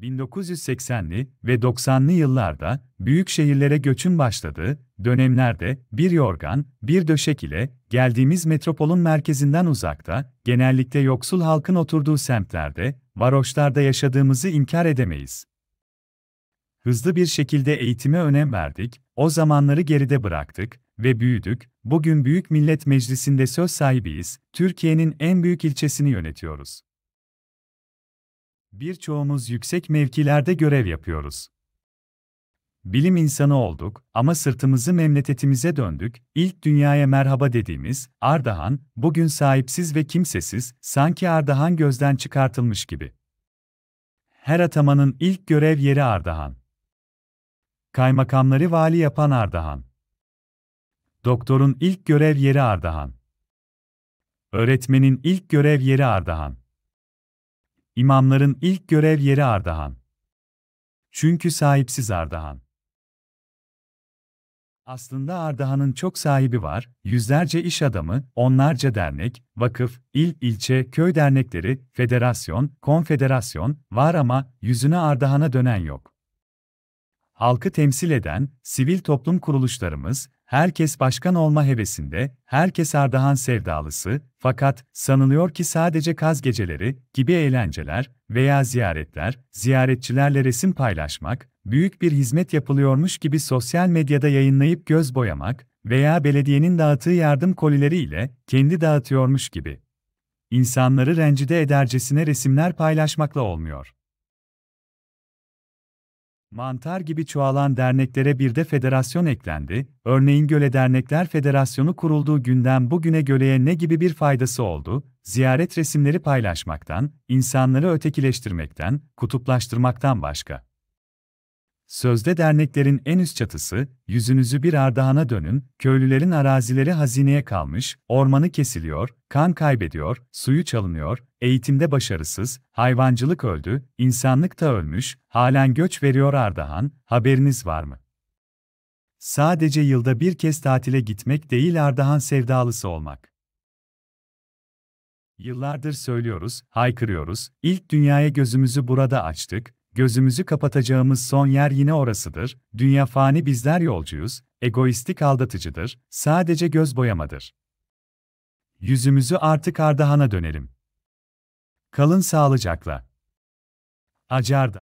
1980'li ve 90'lı yıllarda büyük şehirlere göçün başladığı dönemlerde bir yorgan, bir döşek ile geldiğimiz metropolun merkezinden uzakta, genellikle yoksul halkın oturduğu semtlerde, varoşlarda yaşadığımızı inkar edemeyiz. Hızlı bir şekilde eğitime önem verdik, o zamanları geride bıraktık ve büyüdük. Bugün Büyük Millet Meclisi'nde söz sahibiyiz. Türkiye'nin en büyük ilçesini yönetiyoruz. Birçoğumuz yüksek mevkilerde görev yapıyoruz. Bilim insanı olduk ama sırtımızı memleketimize döndük, ilk dünyaya merhaba dediğimiz Ardahan, bugün sahipsiz ve kimsesiz, sanki Ardahan gözden çıkartılmış gibi. Her atamanın ilk görev yeri Ardahan. Kaymakamları vali yapan Ardahan. Doktorun ilk görev yeri Ardahan. Öğretmenin ilk görev yeri Ardahan. İmamların ilk görev yeri Ardahan. Çünkü sahipsiz Ardahan. Aslında Ardahan'ın çok sahibi var, yüzlerce iş adamı, onlarca dernek, vakıf, il, ilçe, köy dernekleri, federasyon, konfederasyon var ama yüzüne Ardahan'a dönen yok. Halkı temsil eden sivil toplum kuruluşlarımız, herkes başkan olma hevesinde, herkes Ardahan sevdalısı, fakat sanılıyor ki sadece kaz geceleri gibi eğlenceler veya ziyaretler, ziyaretçilerle resim paylaşmak, büyük bir hizmet yapılıyormuş gibi sosyal medyada yayınlayıp göz boyamak veya belediyenin dağıttığı yardım kolileriyle kendi dağıtıyormuş gibi İnsanları rencide edercesine resimler paylaşmakla olmuyor. Mantar gibi çoğalan derneklere bir de federasyon eklendi. Örneğin Göle Dernekler Federasyonu kurulduğu günden bugüne göleye ne gibi bir faydası oldu? Ziyaret resimleri paylaşmaktan, insanları ötekileştirmekten, kutuplaştırmaktan başka. Sözde derneklerin en üst çatısı, yüzünüzü bir Ardahan'a dönün, köylülerin arazileri hazineye kalmış, ormanı kesiliyor, kan kaybediyor, suyu çalınıyor, eğitimde başarısız, hayvancılık öldü, insanlık da ölmüş, halen göç veriyor Ardahan, haberiniz var mı? Sadece yılda bir kez tatile gitmek değil Ardahan sevdalısı olmak. Yıllardır söylüyoruz, haykırıyoruz, ilk dünyaya gözümüzü burada açtık, gözümüzü kapatacağımız son yer yine orasıdır, dünya fani bizler yolcuyuz, egoistik aldatıcıdır, sadece göz boyamadır. Yüzümüzü artık Ardahan'a dönelim. Kalın sağlıcakla. Acarda.